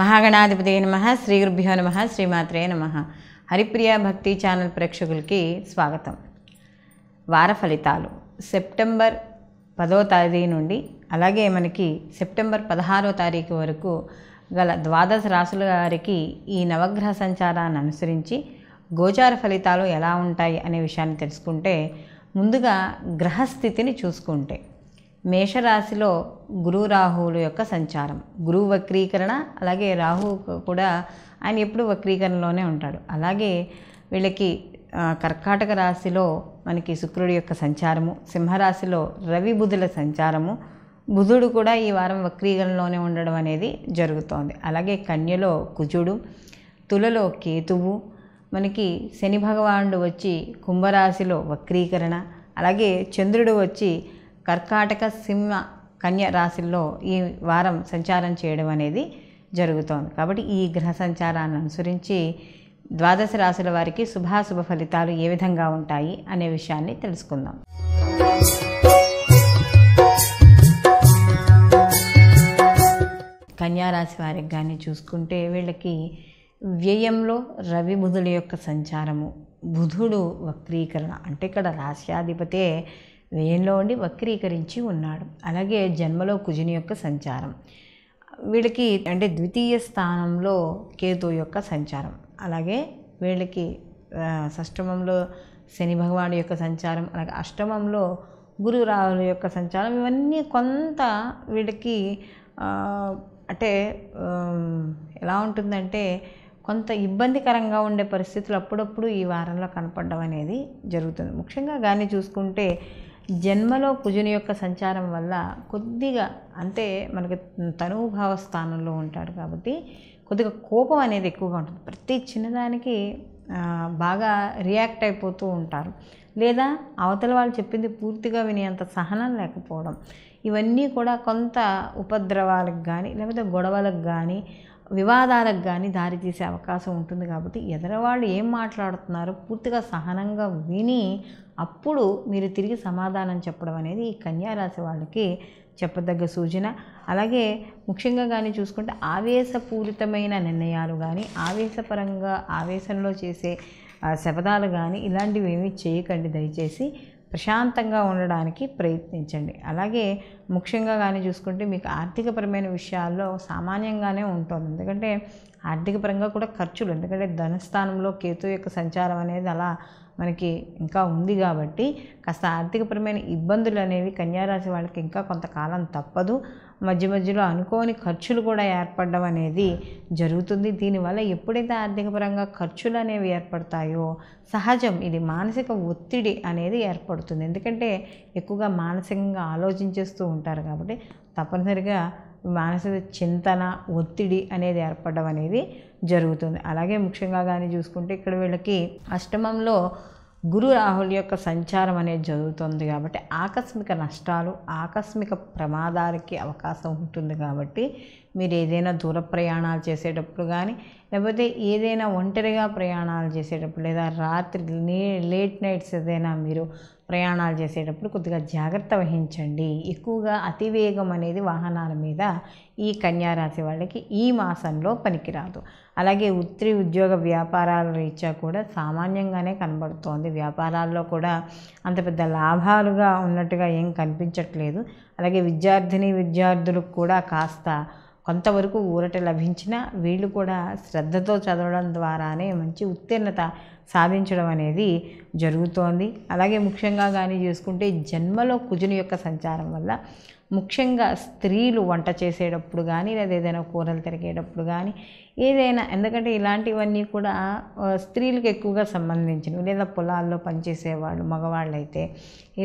మహాగణాధిపతి నమ శ్రీ గురుభ్యో నమ శ్రీమాత్రే నమ హరిప్రియ భక్తి ఛానల్ ప్రేక్షకులకి స్వాగతం వార ఫలితాలు సెప్టెంబర్ పదో తేదీ నుండి అలాగే మనకి సెప్టెంబర్ పదహారో తారీఖు వరకు గల ద్వాదశ రాసుల వారికి ఈ నవగ్రహ సంచారాన్ని అనుసరించి గోచార ఫలితాలు ఎలా ఉంటాయి అనే విషయాన్ని తెలుసుకుంటే ముందుగా గ్రహస్థితిని చూసుకుంటే మేషరాశిలో గురు రాహువుల యొక్క సంచారం గురు వక్రీకరణ అలాగే రాహు కూడా ఆయన ఎప్పుడు వక్రీకరణలోనే ఉంటాడు అలాగే వీళ్ళకి కర్కాటక రాశిలో మనకి శుక్రుడి యొక్క సంచారము సింహరాశిలో రవి బుధుల సంచారము బుధుడు కూడా ఈ వారం వక్రీకరణలోనే ఉండడం అనేది జరుగుతోంది అలాగే కన్యలో కుజుడు తులలో కేతువు మనకి శని భగవానుడు వచ్చి కుంభరాశిలో వక్రీకరణ అలాగే చంద్రుడు వచ్చి కర్కాటక సింహ కన్య రాశిల్లో ఈ వారం సంచారం చేయడం అనేది జరుగుతోంది కాబట్టి ఈ గ్రహ సంచారాన్ని అనుసరించి ద్వాదశ రాశుల వారికి శుభాశుభ ఫలితాలు ఏ విధంగా ఉంటాయి అనే విషయాన్ని తెలుసుకుందాం కన్యారాశి వారికి కానీ చూసుకుంటే వీళ్ళకి వ్యయంలో రవి బుధుల యొక్క సంచారము బుధుడు వక్రీకరణ అంటే ఇక్కడ రాశ్యాధిపతే వ్యయంలో ఉండి వక్రీకరించి ఉన్నాడు అలాగే జన్మలో కుజుని యొక్క సంచారం వీళ్ళకి అంటే ద్వితీయ స్థానంలో కేతు యొక్క సంచారం అలాగే వీళ్ళకి షష్టమంలో శని భగవాను యొక్క సంచారం అలాగే అష్టమంలో గురురావుల యొక్క సంచారం ఇవన్నీ కొంత వీళ్ళకి అంటే ఎలా ఉంటుందంటే కొంత ఇబ్బందికరంగా ఉండే పరిస్థితులు అప్పుడప్పుడు ఈ వారంలో కనపడడం అనేది జరుగుతుంది ముఖ్యంగా కానీ చూసుకుంటే జన్మలో కుజుని యొక్క సంచారం వల్ల కొద్దిగా అంటే మనకి తనుభావ స్థానంలో ఉంటాడు కాబట్టి కొద్దిగా కోపం అనేది ఎక్కువగా ఉంటుంది ప్రతి చిన్నదానికి బాగా రియాక్ట్ అయిపోతూ ఉంటారు లేదా అవతల వాళ్ళు చెప్పింది పూర్తిగా వినేంత సహనం లేకపోవడం ఇవన్నీ కూడా కొంత ఉపద్రవాలకు కానీ లేకపోతే గొడవలకు కానీ వివాదాలకు కానీ దారితీసే అవకాశం ఉంటుంది కాబట్టి ఎదరవాళ్ళు ఏం మాట్లాడుతున్నారో పూర్తిగా సహనంగా విని అప్పుడు మీరు తిరిగి సమాధానం చెప్పడం అనేది ఈ కన్యారాశి వాళ్ళకి చెప్పదగ్గ సూచన అలాగే ముఖ్యంగా కానీ చూసుకుంటే ఆవేశపూరితమైన నిర్ణయాలు కానీ ఆవేశపరంగా ఆవేశంలో చేసే శబదాలు కానీ ఇలాంటివి ఏమీ చేయకండి దయచేసి ప్రశాంతంగా ఉండడానికి ప్రయత్నించండి అలాగే ముఖ్యంగా కానీ చూసుకుంటే మీకు ఆర్థికపరమైన విషయాల్లో సామాన్యంగానే ఉంటుంది ఎందుకంటే ఆర్థికపరంగా కూడా ఖర్చులు ఎందుకంటే ధనస్థానంలో కేతు యొక్క సంచారం అనేది అలా మనకి ఇంకా ఉంది కాబట్టి కాస్త ఆర్థికపరమైన ఇబ్బందులు అనేవి కన్యారాశి వాళ్ళకి ఇంకా కొంతకాలం తప్పదు మధ్య మధ్యలో అనుకోని ఖర్చులు కూడా ఏర్పడడం అనేది జరుగుతుంది దీనివల్ల ఎప్పుడైతే ఆర్థికపరంగా ఖర్చులు అనేవి ఏర్పడతాయో సహజం ఇది మానసిక ఒత్తిడి అనేది ఏర్పడుతుంది ఎందుకంటే ఎక్కువగా మానసికంగా ఆలోచించేస్తూ ఉంటారు కాబట్టి తప్పనిసరిగా మానసిక చింతన ఒత్తిడి అనేది ఏర్పడడం అనేది జరుగుతుంది అలాగే ముఖ్యంగా కానీ చూసుకుంటే ఇక్కడ వీళ్ళకి అష్టమంలో గురు రాహుల్ యొక్క సంచారం అనేది జరుగుతుంది కాబట్టి ఆకస్మిక నష్టాలు ఆకస్మిక ప్రమాదాలకి అవకాశం ఉంటుంది కాబట్టి మీరు ఏదైనా దూర ప్రయాణాలు చేసేటప్పుడు కానీ లేకపోతే ఏదైనా ఒంటరిగా ప్రయాణాలు చేసేటప్పుడు లేదా రాత్రి లేట్ నైట్స్ ఏదైనా మీరు ప్రయాణాలు చేసేటప్పుడు కొద్దిగా జాగ్రత్త వహించండి ఎక్కువగా అతివేగం అనేది వాహనాల మీద ఈ కన్యారాశి వాళ్ళకి ఈ మాసంలో పనికిరాదు అలాగే ఉత్రి ఉద్యోగ వ్యాపారాల రీత్యా కూడా సామాన్యంగానే కనబడుతోంది వ్యాపారాల్లో కూడా అంత పెద్ద లాభాలుగా ఉన్నట్టుగా ఏం కనిపించట్లేదు అలాగే విద్యార్థిని విద్యార్థులకు కూడా కాస్త కొంతవరకు ఊరట లభించినా వీళ్ళు కూడా శ్రద్ధతో చదవడం ద్వారానే మంచి ఉత్తీర్ణత సాధించడం అనేది జరుగుతోంది అలాగే ముఖ్యంగా కానీ చూసుకుంటే జన్మలో కుజుని యొక్క సంచారం వల్ల ముఖ్యంగా స్త్రీలు వంట చేసేటప్పుడు కానీ లేదా ఏదైనా కూరలు తిరిగేటప్పుడు కానీ ఏదైనా ఎందుకంటే ఇలాంటివన్నీ కూడా స్త్రీలకు ఎక్కువగా సంబంధించినవి లేదా పొలాల్లో పనిచేసేవాళ్ళు మగవాళ్ళు అయితే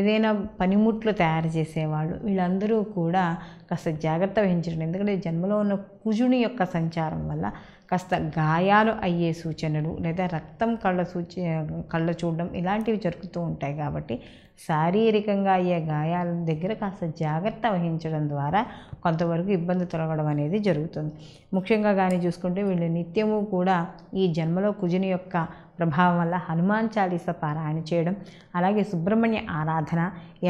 ఏదైనా పనిముట్లు తయారు చేసేవాళ్ళు వీళ్ళందరూ కూడా కాస్త జాగ్రత్త వహించడం ఎందుకంటే జన్మలో ఉన్న కుజుని యొక్క సంచారం వల్ల కాస్త గాయాలు అయ్యే సూచనలు లేదా రక్తం కళ్ళ సూచి కళ్ళ చూడడం ఇలాంటివి జరుగుతూ ఉంటాయి కాబట్టి శారీరకంగా అయ్యే గాయాల దగ్గర కాస్త జాగ్రత్త వహించడం ద్వారా కొంతవరకు ఇబ్బంది తొలగడం అనేది జరుగుతుంది ముఖ్యంగా కానీ చూసుకుంటే వీళ్ళు నిత్యము కూడా ఈ జన్మలో కుజుని యొక్క ప్రభావం వల్ల హనుమాన్ చాలీస పారాయణ చేయడం అలాగే సుబ్రహ్మణ్య ఆరాధన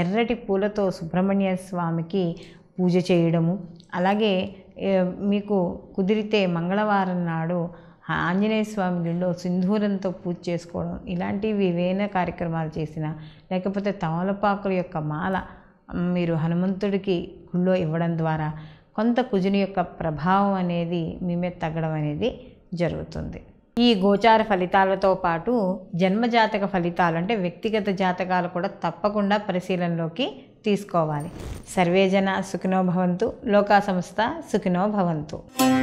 ఎర్రటి పూలతో సుబ్రహ్మణ్య స్వామికి పూజ చేయడము అలాగే మీకు కుదిరితే మంగళవారం నాడు ఆంజనేయ స్వామి గుడిలో సింధూరంతో పూజ చేసుకోవడం ఇలాంటివి వేన కార్యక్రమాలు చేసిన లేకపోతే తమలపాకుల యొక్క మాల మీరు హనుమంతుడికి గుళ్ళో ఇవ్వడం ద్వారా కొంత కుజుని యొక్క ప్రభావం అనేది మీ మీద తగ్గడం అనేది జరుగుతుంది ఈ గోచార ఫలితాలతో పాటు జన్మజాతక ఫలితాలు అంటే వ్యక్తిగత జాతకాలు కూడా తప్పకుండా పరిశీలనలోకి తీసుకోవాలి సర్వేజన సుఖినో భవంతు లోకా సంస్థ సుఖినో భవంతు